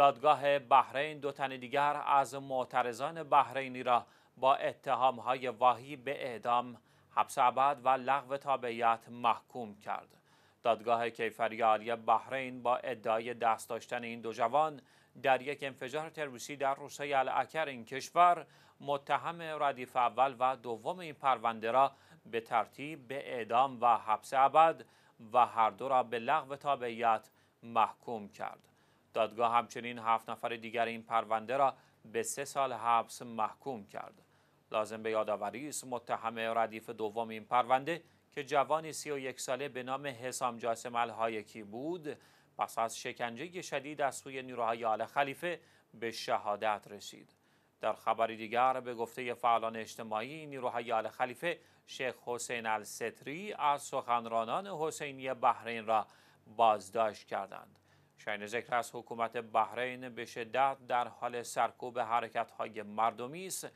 دادگاه بحرین دو تن دیگر از معترضان بحرینی را با اتهامهای واهی به اعدام، حبس ابد و لغو تابعیت محکوم کرد. دادگاه کیفری عالی بحرین با ادعای دست داشتن این دو جوان در یک انفجار تروریستی در روسای الاکر این کشور متهم ردیف اول و دوم این پرونده را به ترتیب به اعدام و حبس ابد و هر دو را به لغو تابعیت محکوم کرد. دادگاه همچنین هفت نفر دیگر این پرونده را به سه سال حبس محکوم کرد. لازم به یادآوری است متهم ردیف دوم این پرونده که جوانی یک ساله به نام حسام جاسم الهایکی بود پس از شکنجه شدید از سوی نیروهای آل خلیفه به شهادت رسید در خبری دیگر به گفته فعالان اجتماعی نیروهای آل خلیفه شیخ حسین السطری از سخنرانان حسینی بحرین را بازداشت کردند شاین ذکر از حکومت بحرین به شدت در حال سرکوب حرکت های مردمی است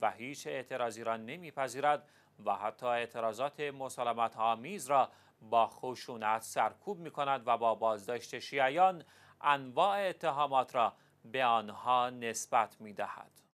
و هیچ اعتراضی را نمیپذیرد و حتی اعتراضات مسالمت آمیز را با خشونت سرکوب می کند و با بازداشت شیعیان انواع اتهامات را به آنها نسبت می دهد.